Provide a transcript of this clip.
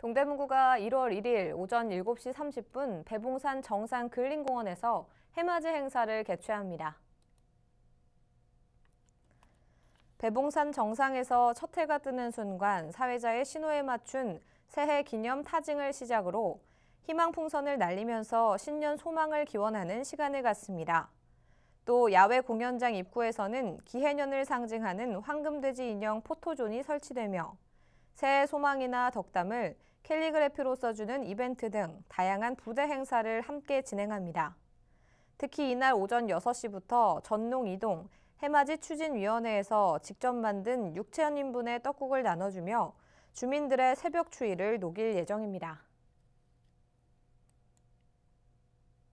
동대문구가 1월 1일 오전 7시 30분 배봉산 정상 근린공원에서 해맞이 행사를 개최합니다. 배봉산 정상에서 첫 해가 뜨는 순간 사회자의 신호에 맞춘 새해 기념 타징을 시작으로 희망 풍선을 날리면서 신년 소망을 기원하는 시간을 갖습니다. 또 야외 공연장 입구에서는 기해년을 상징하는 황금돼지 인형 포토존이 설치되며 새해 소망이나 덕담을 캘리그래피로 써주는 이벤트 등 다양한 부대 행사를 함께 진행합니다. 특히 이날 오전 6시부터 전농 이동 해맞이 추진위원회에서 직접 만든 6천인분의 떡국을 나눠주며 주민들의 새벽 추위를 녹일 예정입니다.